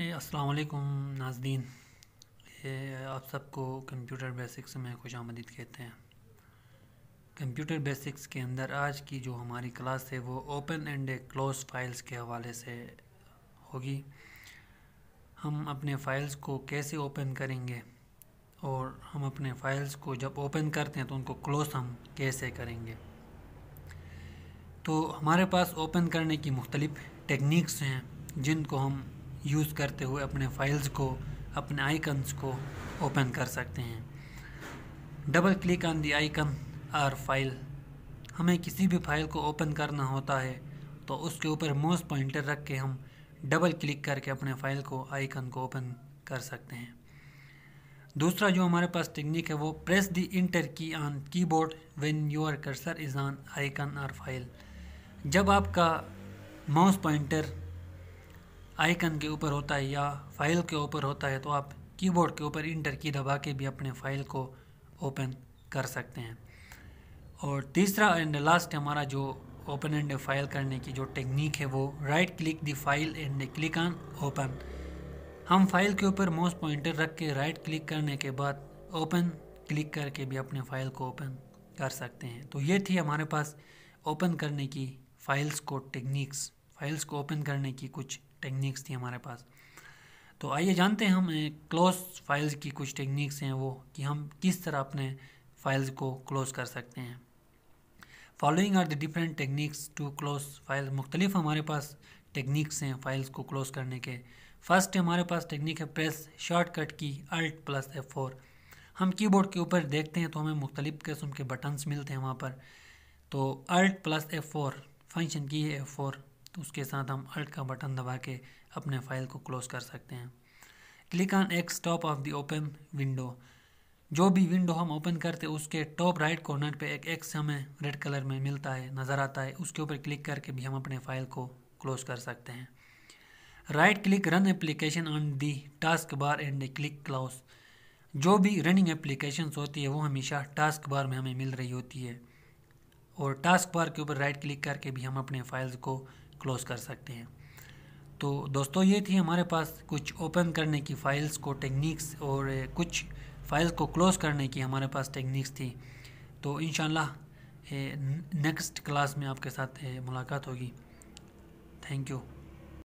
अस्सलाम वालेकुम नाजदीन आप सबको कंप्यूटर बेसिक्स में खुश आमदीद कहते हैं कंप्यूटर बेसिक्स के अंदर आज की जो हमारी क्लास है वो ओपन एंड क्लोज फाइल्स के हवाले से होगी हम अपने फाइल्स को कैसे ओपन करेंगे और हम अपने फाइल्स को जब ओपन करते हैं तो उनको क्लोज हम कैसे करेंगे तो हमारे पास ओपन करने की मुख्तलिफ़ टेक्निक्स हैं जिनको हम यूज़ करते हुए अपने फाइल्स को अपने आइकन्स को ओपन कर सकते हैं double click on the icon or file हमें किसी भी फाइल को ओपन करना होता है तो उसके ऊपर माउस पॉइंटर रख के हम डबल क्लिक करके अपने फाइल को आइकन को ओपन कर सकते हैं दूसरा जो हमारे पास टेक्निक है वो press the enter key on keyboard when your cursor is on icon और फाइल जब आपका माउस पॉइंटर आइकन के ऊपर होता है या फाइल के ऊपर होता है तो आप कीबोर्ड के ऊपर इंटर की दबा के भी अपने फाइल को ओपन कर सकते हैं और तीसरा एंड लास्ट हमारा जो ओपन एंड फाइल करने की जो टेक्निक है वो right click the file and click on open हम फाइल के ऊपर माउस पॉइंटर रख के राइट क्लिक करने के बाद ओपन क्लिक करके भी अपने फाइल को ओपन कर सकते हैं तो ये थी हमारे पास ओपन करने की फाइल्स को टेक्निक्स फाइल्स को ओपन करने की कुछ टेक्निक्स थी हमारे पास तो आइए जानते हैं हम क्लोज फाइल्स की कुछ टेक्निक्स हैं वो कि हम किस तरह अपने फाइल्स को क्लोज़ कर सकते हैं following are the different techniques to close file मुख्तलिफ हमारे पास टेक्निक्स हैं फाइल्स को क्लोज़ करने के फर्स्ट हमारे पास टेक्निक है press shortcut key alt plus F four हम कीबोर्ड के ऊपर देखते हैं तो हमें मुख्तलिफ़ किस्म के बटन्स मिलते हैं वहाँ पर तो alt plus F four function key है एफ फोर तो उसके साथ हम अल्ट का बटन दबा के अपने फाइल को क्लोज़ कर सकते हैं click on X top of the open window जो भी विंडो हम ओपन करते उसके टॉप राइट कॉर्नर पे एक एक्स हमें रेड कलर में मिलता है नज़र आता है उसके ऊपर क्लिक करके भी हम अपने फाइल को क्लोज़ कर सकते हैं right click run application on the taskbar and click close जो भी रनिंग एप्लीकेशन होती है वो हमेशा टास्क बार में हमें मिल रही होती है और टास्क बार के ऊपर राइट क्लिक करके भी हम अपने फाइल्स को क्लोज़ कर सकते हैं तो दोस्तों ये थी हमारे पास कुछ ओपन करने की फ़ाइल्स को टेक्निक्स और कुछ फ़ाइल्स को क्लोज़ करने की हमारे पास टेक्निक्स थी तो इन नेक्स्ट क्लास में आपके साथ मुलाकात होगी थैंक यू